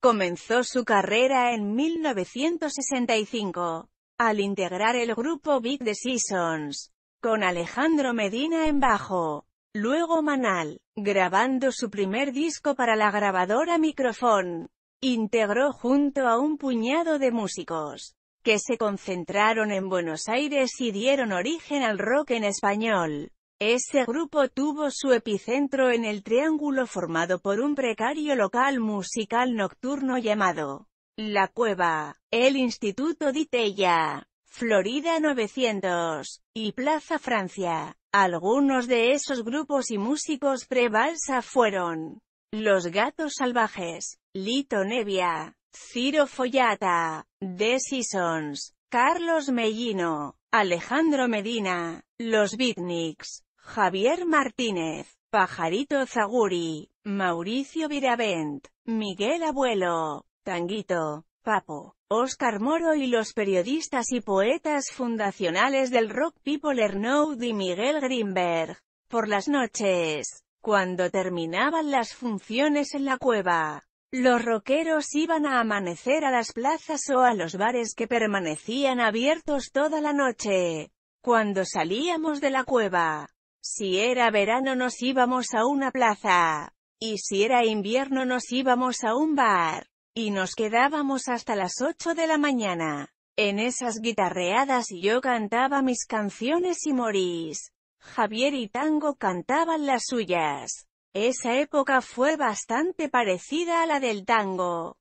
Comenzó su carrera en 1965, al integrar el grupo Big The Seasons, con Alejandro Medina en bajo, luego Manal, grabando su primer disco para la grabadora Microfón. Integró junto a un puñado de músicos, que se concentraron en Buenos Aires y dieron origen al rock en español. Ese grupo tuvo su epicentro en el triángulo formado por un precario local musical nocturno llamado La Cueva, el Instituto Tella, Florida 900, y Plaza Francia. Algunos de esos grupos y músicos pre-balsa fueron Los Gatos Salvajes, Lito Nevia, Ciro Follata, The Seasons, Carlos Mellino, Alejandro Medina, Los Beatniks, Javier Martínez, Pajarito Zaguri, Mauricio Viravent, Miguel Abuelo, Tanguito, Papo, Oscar Moro y los periodistas y poetas fundacionales del rock People Ernaud y Miguel Grimberg. Por las noches, cuando terminaban las funciones en la cueva, los rockeros iban a amanecer a las plazas o a los bares que permanecían abiertos toda la noche. Cuando salíamos de la cueva, si era verano nos íbamos a una plaza. Y si era invierno nos íbamos a un bar. Y nos quedábamos hasta las 8 de la mañana. En esas guitarreadas yo cantaba mis canciones y Morís, Javier y Tango cantaban las suyas. Esa época fue bastante parecida a la del tango.